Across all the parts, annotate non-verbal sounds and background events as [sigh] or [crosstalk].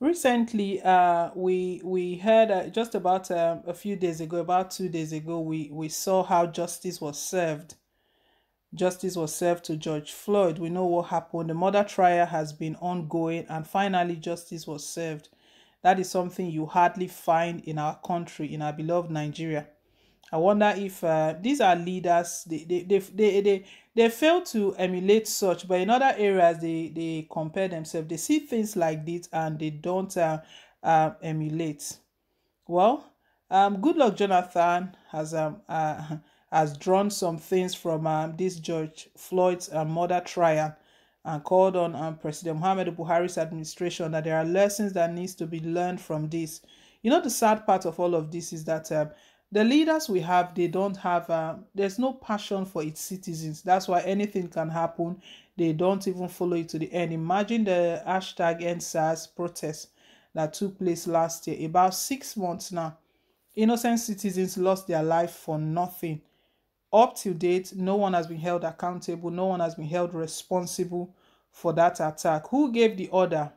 recently uh we we heard uh, just about uh, a few days ago about two days ago we we saw how justice was served justice was served to george floyd we know what happened the murder trial has been ongoing and finally justice was served that is something you hardly find in our country in our beloved nigeria I wonder if uh, these are leaders, they, they, they, they, they, they fail to emulate such, but in other areas, they, they compare themselves. They see things like this and they don't uh, uh, emulate. Well, um, good luck, Jonathan, has, um, uh, [laughs] has drawn some things from um, this George Floyd's uh, murder trial and called on um, President Mohamed Buhari's administration that there are lessons that needs to be learned from this. You know, the sad part of all of this is that um, the leaders we have they don't have um, there's no passion for its citizens that's why anything can happen they don't even follow it to the end imagine the hashtag endsars protest that took place last year about six months now innocent citizens lost their life for nothing up to date no one has been held accountable no one has been held responsible for that attack who gave the order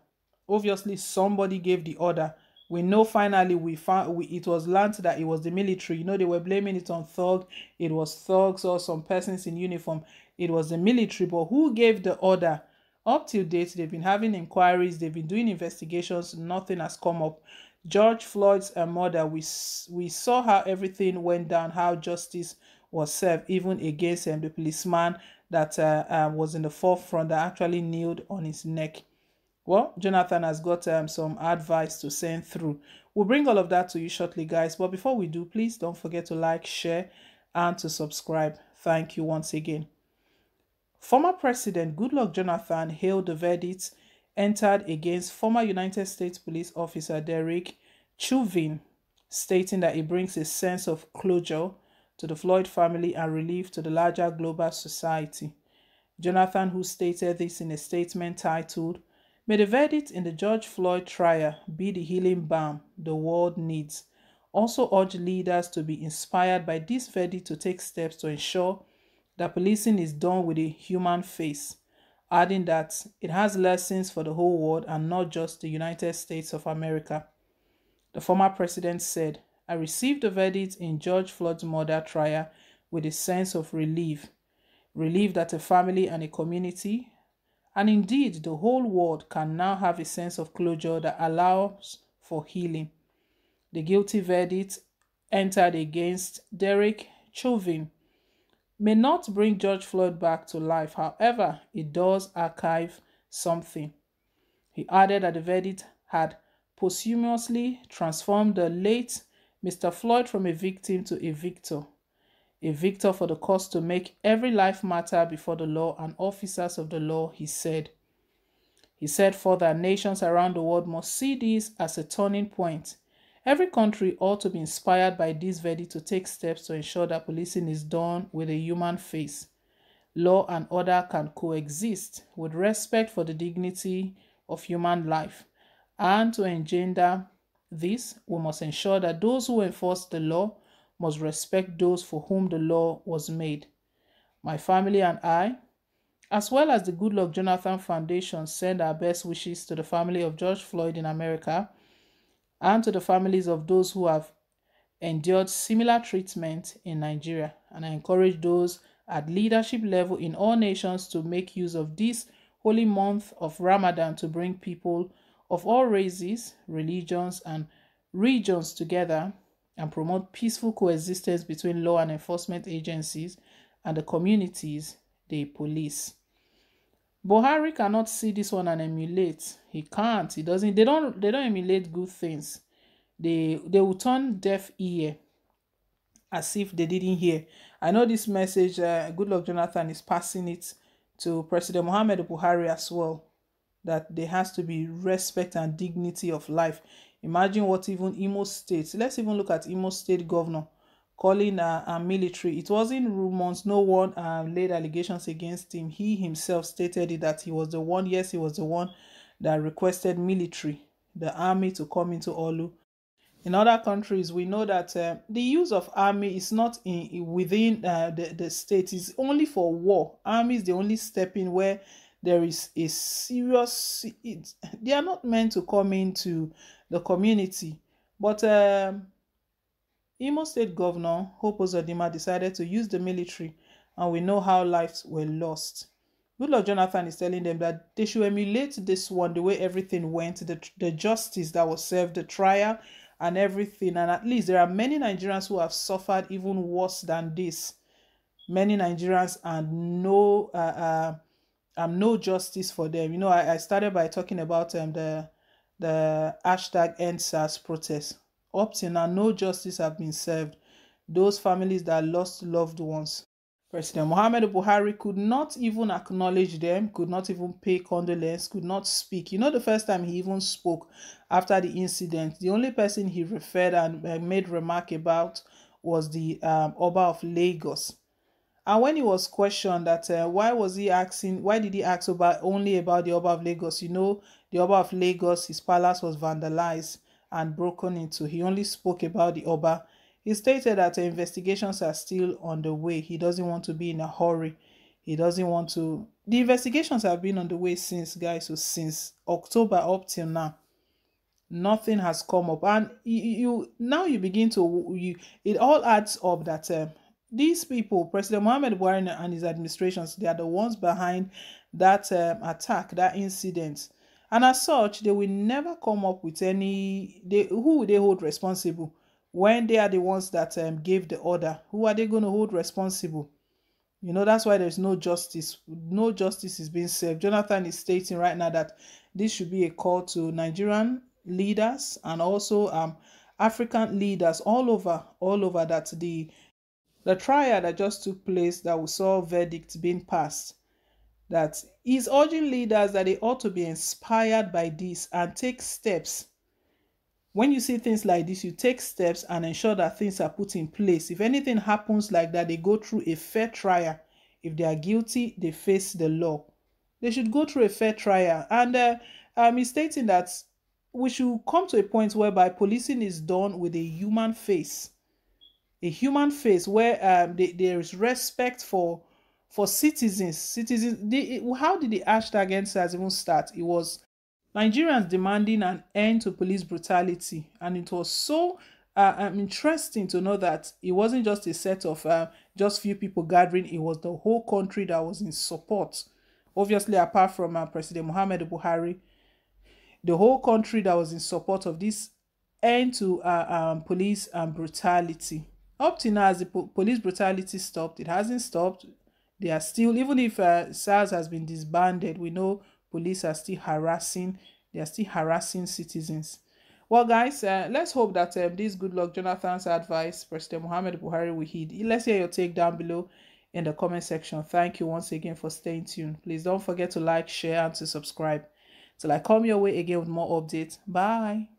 obviously somebody gave the order we know finally we found we, it was learned that it was the military you know they were blaming it on thugs it was thugs or some persons in uniform it was the military but who gave the order up till date they've been having inquiries they've been doing investigations nothing has come up george floyd's uh, murder we we saw how everything went down how justice was served even against him the policeman that uh, uh, was in the forefront that actually kneeled on his neck well, Jonathan has got um, some advice to send through. We'll bring all of that to you shortly, guys. But before we do, please don't forget to like, share, and to subscribe. Thank you once again. Former President Goodluck Jonathan hailed the verdict entered against former United States Police Officer Derek Chauvin, stating that it brings a sense of closure to the Floyd family and relief to the larger global society. Jonathan, who stated this in a statement titled, May the verdict in the George Floyd trial be the healing balm the world needs. Also, urge leaders to be inspired by this verdict to take steps to ensure that policing is done with a human face, adding that it has lessons for the whole world and not just the United States of America. The former president said, I received the verdict in George Floyd's murder trial with a sense of relief. Relief that a family and a community and indeed, the whole world can now have a sense of closure that allows for healing. The guilty verdict entered against Derek Chauvin may not bring George Floyd back to life. However, it does archive something. He added that the verdict had posthumously transformed the late Mr. Floyd from a victim to a victor a victor for the cause to make every life matter before the law and officers of the law, he said. He said further, nations around the world must see this as a turning point. Every country ought to be inspired by this verdict to take steps to ensure that policing is done with a human face. Law and order can coexist with respect for the dignity of human life. And to engender this, we must ensure that those who enforce the law must respect those for whom the law was made. My family and I, as well as the Goodluck Jonathan Foundation, send our best wishes to the family of George Floyd in America and to the families of those who have endured similar treatment in Nigeria. And I encourage those at leadership level in all nations to make use of this holy month of Ramadan to bring people of all races, religions, and regions together and promote peaceful coexistence between law and enforcement agencies and the communities they police. Buhari cannot see this one and emulate. He can't. He doesn't. They don't. They don't emulate good things. They they will turn deaf ear, as if they didn't hear. I know this message. Uh, good luck, Jonathan is passing it to President Mohammed Buhari as well. That there has to be respect and dignity of life. Imagine what even Imo State, let's even look at Imo State governor calling a military. It was in rumors, no one uh, laid allegations against him. He himself stated that he was the one, yes, he was the one that requested military, the army to come into Olu. In other countries, we know that uh, the use of army is not in, in within uh, the, the state, it's only for war. Army is the only step in where there is a serious, it, they are not meant to come into the community. But um, Imo State Governor Hope Ozodima decided to use the military, and we know how lives were lost. Goodluck Jonathan is telling them that they should emulate this one, the way everything went, the, the justice that was served, the trial, and everything. And at least there are many Nigerians who have suffered even worse than this. Many Nigerians and no, uh, uh, um, no justice for them. You know, I, I started by talking about um, the the hashtag EndSARS protest. Up till now, no justice have been served. Those families that lost loved ones. President Mohammed Buhari could not even acknowledge them, could not even pay condolence, could not speak. You know, the first time he even spoke after the incident, the only person he referred and uh, made remark about was the um, Oba of Lagos. And when he was questioned that uh, why was he asking, why did he ask about only about the Oba of Lagos? You know, the Oba of Lagos, his palace was vandalized and broken into. He only spoke about the Oba. He stated that the investigations are still on the way. He doesn't want to be in a hurry. He doesn't want to. The investigations have been on the way since, guys, so since October up till now nothing has come up and you, you, now you begin to you it all adds up that uh, these people, President Mohamed Buhari and his administrations, they are the ones behind that um, attack, that incident. And as such, they will never come up with any. They, who will they hold responsible when they are the ones that um, gave the order? Who are they going to hold responsible? You know, that's why there's no justice. No justice is being served. Jonathan is stating right now that this should be a call to Nigerian leaders and also um, African leaders all over, all over that the the trial that just took place that we saw verdicts being passed that is urging leaders that they ought to be inspired by this and take steps. When you see things like this, you take steps and ensure that things are put in place. If anything happens like that, they go through a fair trial. If they are guilty, they face the law. They should go through a fair trial. And uh, am stating that we should come to a point whereby policing is done with a human face a human face where um, they, there is respect for for citizens. Citizens. They, it, how did the hashtag us even start? It was Nigerians demanding an end to police brutality, and it was so uh, um, interesting to know that it wasn't just a set of uh, just few people gathering. It was the whole country that was in support. Obviously, apart from uh, President Muhammad Buhari, the whole country that was in support of this end to uh, um, police and um, brutality. Up to now, as the po police brutality stopped, it hasn't stopped. They are still, even if uh, SARS has been disbanded, we know police are still harassing. They are still harassing citizens. Well, guys, uh, let's hope that um, this good luck, Jonathan's advice, President Muhammad Buhari will heed. Let's hear your take down below in the comment section. Thank you once again for staying tuned. Please don't forget to like, share, and to subscribe. Till I come your way again with more updates. Bye.